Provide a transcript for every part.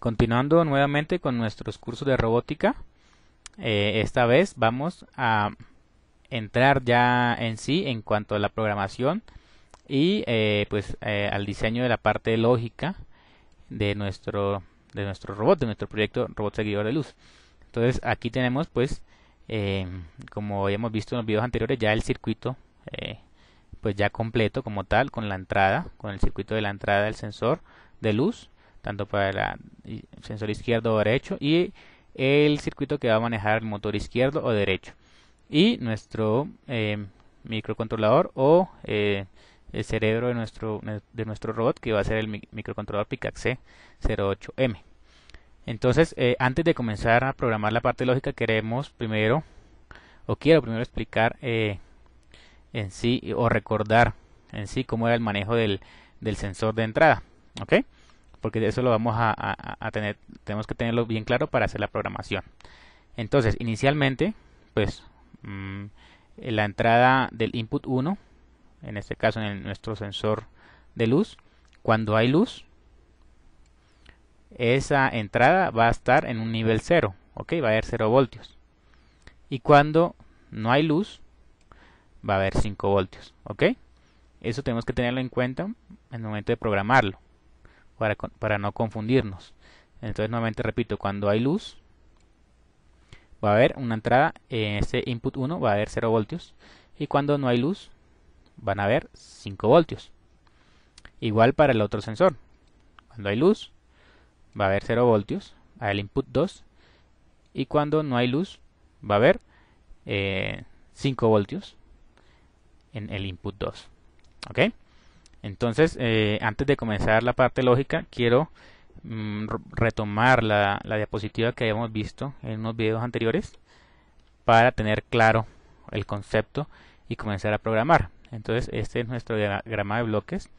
Continuando nuevamente con nuestros cursos de robótica, eh, esta vez vamos a entrar ya en sí en cuanto a la programación y eh, pues eh, al diseño de la parte lógica de nuestro de nuestro robot de nuestro proyecto robot seguidor de luz entonces aquí tenemos pues eh, como habíamos visto en los videos anteriores ya el circuito pues ya completo como tal con la entrada con el circuito de la entrada del sensor de luz tanto para el sensor izquierdo o derecho y el circuito que va a manejar el motor izquierdo o derecho y nuestro em, microcontrolador o eh, el cerebro de nuestro, de nuestro robot que va a ser el microcontrolador PICAC C08M. Entonces, eh, antes de comenzar a programar la parte lógica, queremos primero, o quiero primero explicar eh, en sí, o recordar en sí cómo era el manejo del, del sensor de entrada porque eso lo vamos a, tener, tenemos que tenerlo bien claro para hacer la programación. Entonces, inicialmente, pues mm, eh, la entrada del input 1, en este caso en nuestro sensor de luz, cuando hay luz, esa entrada va a estar en un nivel 0, ok, va a haber 0 voltios. Y cuando no hay luz, va a haber 5 voltios, ok. Eso tenemos que tenerlo en cuenta en el momento de programarlo para, no confundirnos. Entonces nuevamente repito, cuando hay luz va a haber una entrada en este input 1 va a haber 0 voltios y cuando no hay luz van a haber 5 voltios. Igual para el otro sensor. Cuando hay luz va a haber 0 voltios el input 2 y cuando no hay luz va a haber 5 eh, voltios en el input 2. ¿Ok? Entonces, eh, antes de comenzar la parte lógica, quiero mm, retomar la, diapositiva que habíamos visto en unos videos anteriores para tener claro el concepto y comenzar a programar. Entonces, este es nuestro diagrama de bloques.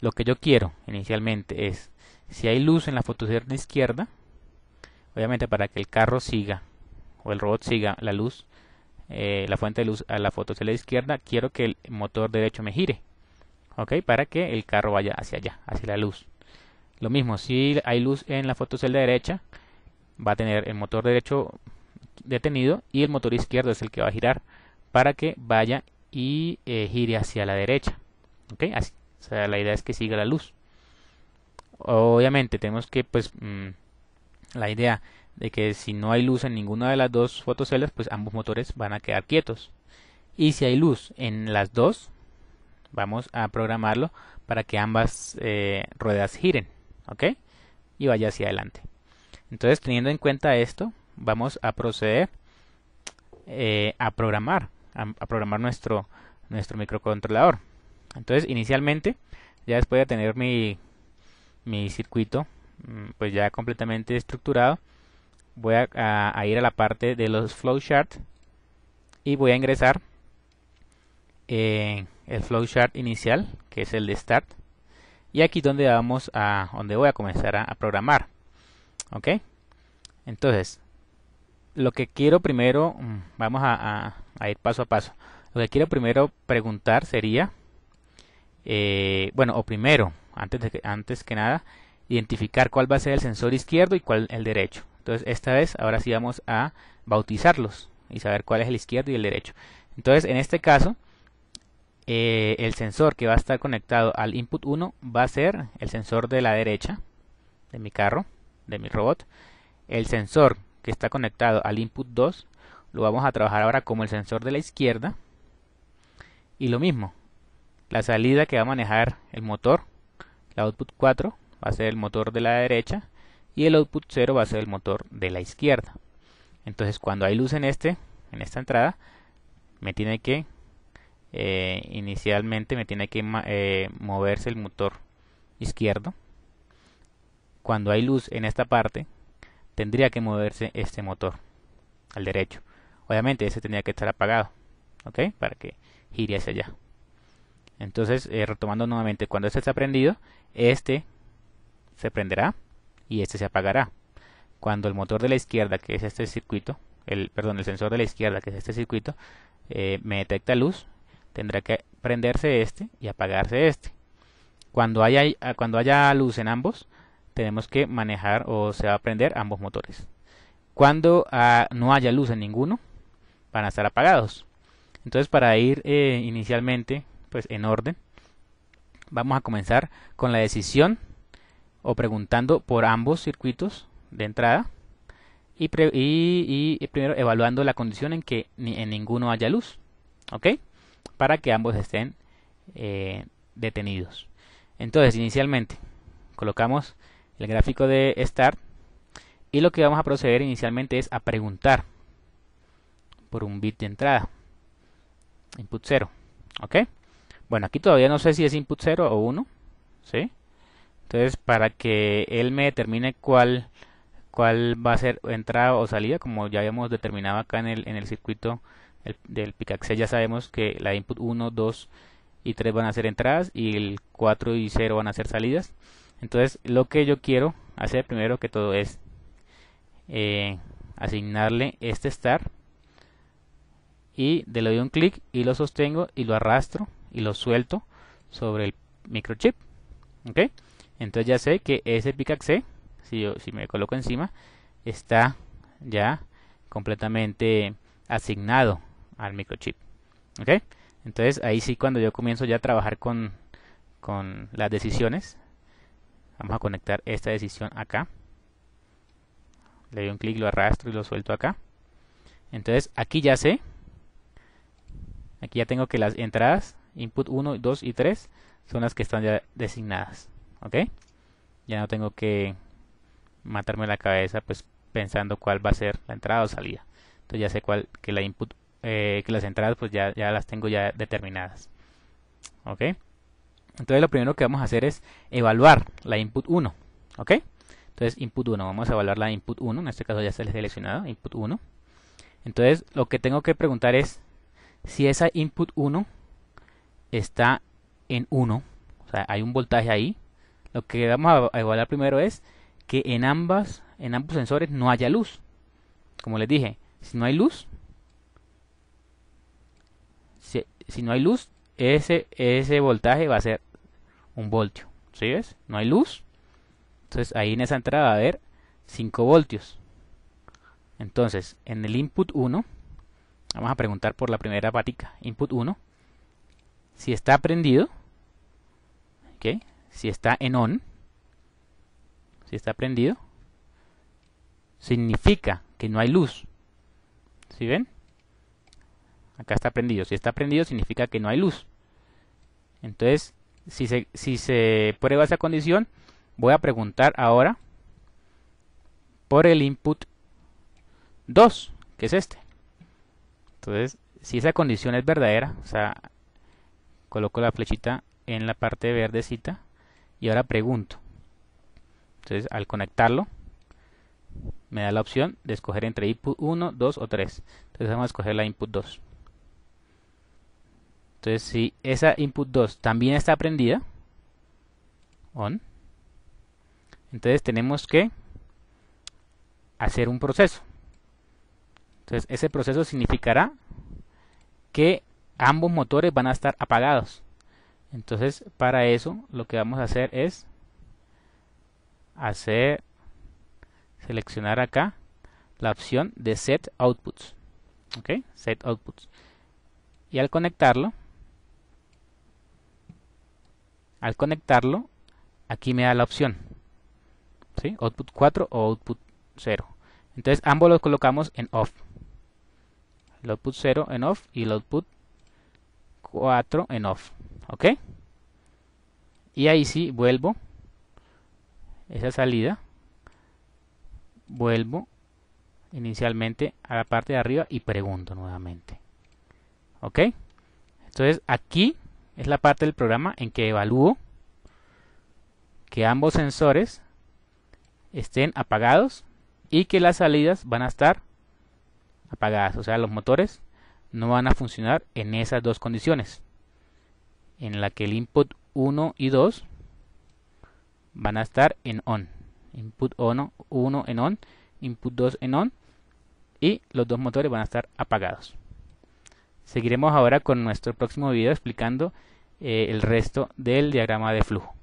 Lo que yo quiero inicialmente es, si hay luz en la fotocélula izquierda, obviamente para que el carro siga o el robot siga la luz, eh, la fuente de luz a la fotocélula izquierda, quiero que el motor derecho me gire para que el carro vaya hacia allá, hacia la luz. Lo mismo, si hay luz en la fotocelda derecha, va a tener el motor derecho detenido y el motor izquierdo es el que va a girar para que vaya y eh, gire hacia la derecha. Así, o sea, la idea es que siga la luz. Obviamente tenemos que, pues, mm, la idea de que si no hay luz en ninguna de las dos fotoceldas, pues ambos motores van a quedar quietos. Y si hay luz en las dos, Vamos a programarlo para que ambas eh, ruedas giren, ¿ok? Y vaya hacia adelante. Entonces, teniendo en cuenta esto, vamos a proceder eh, a programar, a, programar nuestro, nuestro microcontrolador. Entonces, inicialmente, ya después de tener mi, circuito, mm, pues ya completamente estructurado, voy a, ir a la parte de los flowcharts, y voy a ingresar en... Eh, el flowchart inicial, que es el de start, y aquí donde vamos a donde voy a comenzar a, programar. ¿Ok? Entonces, lo que quiero primero, mm, vamos a, ir paso a paso. Lo que quiero primero preguntar sería, eh, bueno, o primero, antes, de antes que nada, identificar cuál va a ser el sensor izquierdo y cuál el derecho. Entonces, esta vez, ahora sí vamos a bautizarlos y saber cuál es el izquierdo y el derecho. Entonces, en este caso, eh, el sensor que va a estar conectado al input 1 va a ser el sensor de la derecha de mi carro, de mi robot. El sensor que está conectado al input 2 lo vamos a trabajar ahora como el sensor de la izquierda. Y lo mismo, la salida que va a manejar el motor, la output 4 va a ser el motor de la derecha y el output 0 va a ser el motor de la izquierda. Entonces cuando hay luz en este, en esta entrada, me tiene que eh, inicialmente me tiene que eh, moverse el motor izquierdo cuando hay luz en esta parte tendría que moverse este motor al derecho obviamente ese tendría que estar apagado ok para que gire hacia allá entonces eh, retomando nuevamente cuando este está prendido este se prenderá y este se apagará cuando el motor de la izquierda que es este circuito el perdón el sensor de la izquierda que es este circuito me detecta luz tendrá que prenderse este y apagarse este. Cuando haya, ah, cuando haya luz en ambos, tenemos que manejar o se va a prender ambos motores. Cuando ah, no haya luz en ninguno, van a estar apagados. Entonces para ir eh, inicialmente pues en orden, vamos a comenzar con la decisión o preguntando por ambos circuitos de entrada y, primero evaluando la condición en que ni, en ninguno haya luz. ¿Ok? para que ambos estén eh, detenidos. Entonces, inicialmente, colocamos el gráfico de start y lo que vamos a proceder inicialmente es a preguntar por un bit de entrada, input 0, ¿ok? Bueno, aquí todavía no sé si es input 0 o 1, ¿sí? Entonces, para que él me determine cuál, cuál va a ser entrada o salida, como ya habíamos determinado acá en el, en el circuito del PICAXE ya sabemos que la input 1, 2 y 3 van a ser entradas y el 4 y 0 van a ser salidas. Entonces lo que yo quiero hacer primero que todo es eh, asignarle este star y le doy un clic y lo sostengo y lo arrastro y lo suelto sobre el microchip. Entonces ya sé que ese Picaxe, si, yo, si me coloco encima, está ya completamente asignado al microchip. ¿Ok? Entonces ahí sí cuando yo comienzo ya a trabajar con, con las decisiones, vamos a conectar esta decisión acá. Le doy un clic, lo arrastro y lo suelto acá. Entonces aquí ya sé, aquí ya tengo que las entradas, input 1, 2 y 3, son las que están ya designadas. ¿Ok? Ya no tengo que matarme la cabeza pues pensando cuál va a ser la entrada o salida. Entonces ya sé cuál, que la input eh, que las entradas pues ya, ya las tengo ya determinadas. ¿Ok? Entonces lo primero que vamos a hacer es evaluar la input 1. ¿Ok? Entonces input 1, vamos a evaluar la input 1, en este caso ya está seleccionado, input 1. Entonces lo que tengo que preguntar es si esa input 1 está en 1, o sea, hay un voltaje ahí. Lo que vamos a evaluar primero es que en ambas en ambos sensores no haya luz. Como les dije, si no hay luz, si, no hay luz, ese, ese voltaje va a ser un voltio. ¿Sí ves? No hay luz. Entonces ahí en esa entrada va a haber 5 voltios. Entonces, en el input 1, vamos a preguntar por la primera patica, input 1, si está prendido, si está en on, si está prendido, significa que no hay luz. ¿Sí ven? Acá está prendido. Si está prendido significa que no hay luz. Entonces, si se, si se prueba esa condición, voy a preguntar ahora por el input 2, que es este. Entonces, si esa condición es verdadera, o sea, coloco la flechita en la parte verdecita y ahora pregunto. Entonces, al conectarlo, me da la opción de escoger entre input 1, 2 o 3. Entonces, vamos a escoger la input 2. Entonces, si esa input 2 también está prendida, on, entonces tenemos que hacer un proceso. Entonces, ese proceso significará que ambos motores van a estar apagados. Entonces, para eso lo que vamos a hacer es hacer seleccionar acá la opción de set outputs. ¿Ok? Set outputs. Y al conectarlo, al conectarlo, aquí me da la opción. ¿sí? Output 4 o output 0. Entonces ambos los colocamos en off. El output 0 en off y el output 4 en off. ¿Ok? Y ahí sí vuelvo esa salida. Vuelvo inicialmente a la parte de arriba y pregunto nuevamente. ¿Ok? Entonces aquí es la parte del programa en que evalúo que ambos sensores estén apagados y que las salidas van a estar apagadas, o sea, los motores no van a funcionar en esas dos condiciones, en la que el input 1 y 2 van a estar en on, input 1, en on, input 2 en on y los dos motores van a estar apagados. Seguiremos ahora con nuestro próximo video explicando eh, el resto del diagrama de flujo.